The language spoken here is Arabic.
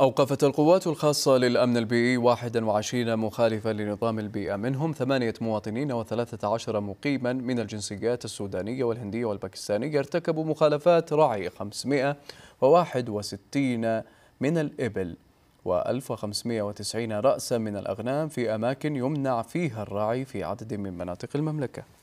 أوقفت القوات الخاصة للأمن البيئي 21 مخالفا لنظام البيئة منهم ثمانية مواطنين و13 مقيما من الجنسيات السودانية والهندية والباكستانية ارتكبوا مخالفات رعي 561 من الإبل و1590 رأسا من الأغنام في أماكن يمنع فيها الرعي في عدد من مناطق المملكة